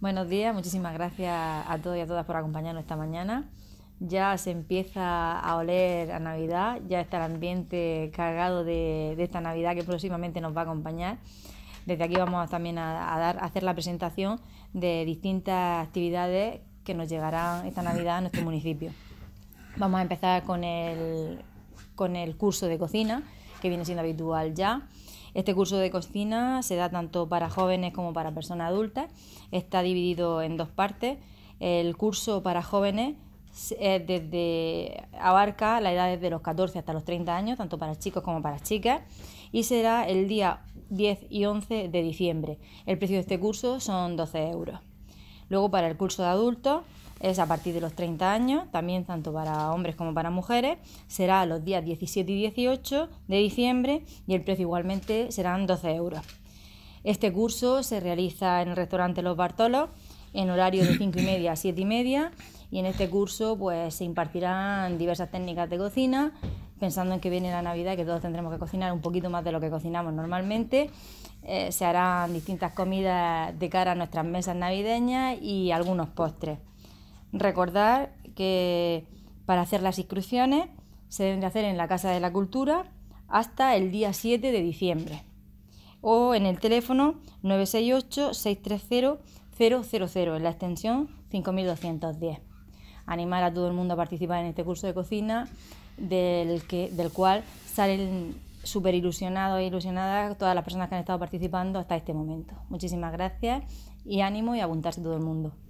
Buenos días, muchísimas gracias a todos y a todas por acompañarnos esta mañana. Ya se empieza a oler a Navidad, ya está el ambiente cargado de, esta Navidad que próximamente nos va a acompañar. Desde aquí vamos también a, dar, hacer la presentación de distintas actividades que nos llegarán esta Navidad a nuestro municipio. Vamos a empezar con con el curso de cocina, que viene siendo habitual ya. Este curso de cocina se da tanto para jóvenes como para personas adultas. Está dividido en dos partes. El curso para jóvenes eh, abarca la edad desde los 14 hasta los 30 años, tanto para chicos como para chicas, y será el día 10 y 11 de diciembre. El precio de este curso son 12 euros. Luego para el curso de adultos es a partir de los 30 años, también tanto para hombres como para mujeres. Será los días 17 y 18 de diciembre y el precio igualmente serán 12 euros. Este curso se realiza en el restaurante Los Bartolos en horario de 5 y media a 7 y media y en este curso pues se impartirán diversas técnicas de cocina pensando en que viene la Navidad y que todos tendremos que cocinar un poquito más de lo que cocinamos normalmente. Eh, se harán distintas comidas de cara a nuestras mesas navideñas y algunos postres. Recordar que para hacer las inscripciones se deben hacer en la Casa de la Cultura hasta el día 7 de diciembre o en el teléfono 968-630-000 en la extensión 5210. Animar a todo el mundo a participar en este curso de cocina del, del cual salen súper ilusionados e ilusionadas todas las personas que han estado participando hasta este momento. Muchísimas gracias y ánimo y apuntarse todo el mundo.